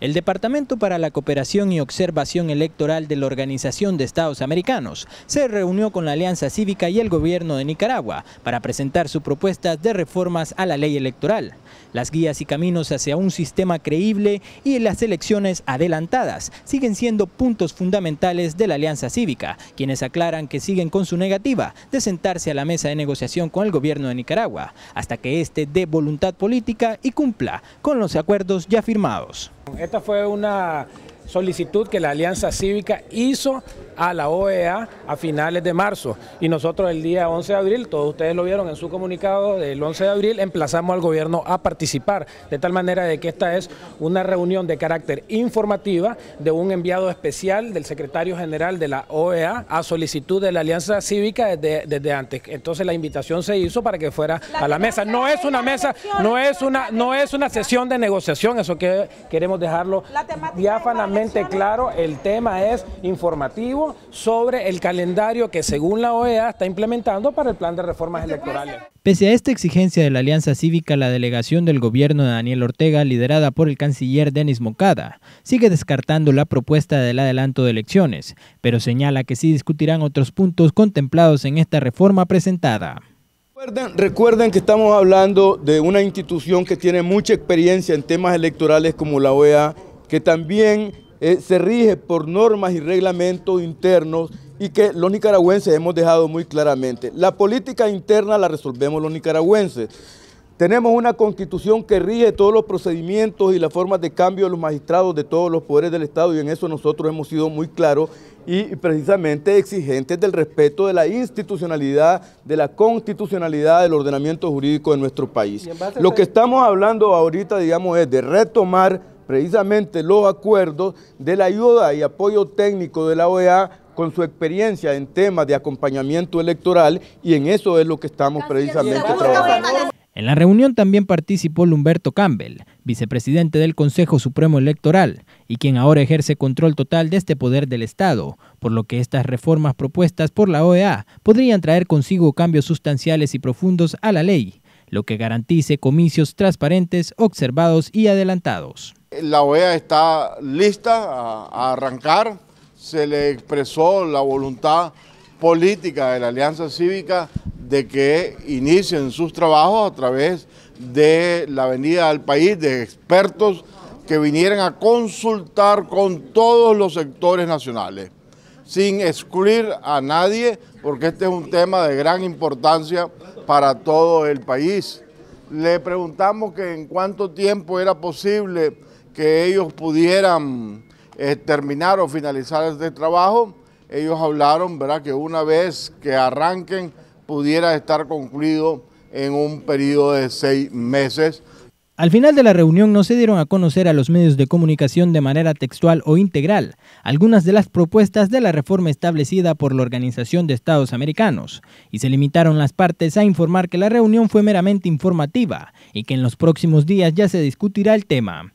El Departamento para la Cooperación y Observación Electoral de la Organización de Estados Americanos se reunió con la Alianza Cívica y el gobierno de Nicaragua para presentar su propuesta de reformas a la ley electoral, las guías y caminos hacia un sistema creíble y las elecciones adelantadas siguen siendo puntos fundamentales de la Alianza Cívica, quienes aclaran que siguen con su negativa de sentarse a la mesa de negociación con el gobierno de Nicaragua, hasta que éste dé voluntad política y cumpla con los acuerdos ya firmados. Esta fue una solicitud que la Alianza Cívica hizo a la OEA a finales de marzo. Y nosotros el día 11 de abril, todos ustedes lo vieron en su comunicado del 11 de abril, emplazamos al gobierno a participar, de tal manera de que esta es una reunión de carácter informativa de un enviado especial del secretario general de la OEA a solicitud de la Alianza Cívica desde, antes. Entonces la invitación se hizo para que fuera a la mesa. No es una mesa, no es una, no es una sesión de negociación, eso que queremos dejarlo diáfanamente claro. El tema es informativo sobre el calendario que según la OEA está implementando para el plan de reformas electorales. Pese a esta exigencia de la Alianza Cívica, la delegación del gobierno de Daniel Ortega, liderada por el canciller Denis Mocada, sigue descartando la propuesta del adelanto de elecciones, pero señala que sí discutirán otros puntos contemplados en esta reforma presentada. recuerden, que estamos hablando de una institución que tiene mucha experiencia en temas electorales como la OEA, que también eh, se rige por normas y reglamentos internos y que los nicaragüenses hemos dejado muy claramente. La política interna la resolvemos los nicaragüenses. Tenemos una constitución que rige todos los procedimientos y las formas de cambio de los magistrados de todos los poderes del Estado y en eso nosotros hemos sido muy claros y precisamente exigentes del respeto de la institucionalidad, de la constitucionalidad del ordenamiento jurídico de nuestro país. Lo que estamos hablando ahorita, digamos, es de retomar precisamente los acuerdos de la ayuda y apoyo técnico de la OEA con su experiencia en temas de acompañamiento electoral y en eso es lo que estamos precisamente trabajando. En la reunión también participó Lumberto Campbell, vicepresidente del Consejo Supremo Electoral, y quien ahora ejerce control total de este poder del Estado, por lo que estas reformas propuestas por la OEA podrían traer consigo cambios sustanciales y profundos a la ley, lo que garantice comicios transparentes, observados y adelantados. La OEA está lista a, arrancar, se le expresó la voluntad política de la Alianza Cívica de que inicien sus trabajos a través de la venida al país de expertos que vinieran a consultar con todos los sectores nacionales, sin excluir a nadie, porque este es un tema de gran importancia para todo el país. Le preguntamos que en cuánto tiempo era posible que ellos pudieran eh, terminar o finalizar este trabajo. Ellos hablaron, ¿verdad?, que una vez que arranquen pudiera estar concluido en un periodo de seis meses. Al final de la reunión no se dieron a conocer a los medios de comunicación de manera textual o integral algunas de las propuestas de la reforma establecida por la Organización de Estados Americanos y se limitaron las partes a informar que la reunión fue meramente informativa y que en los próximos días ya se discutirá el tema.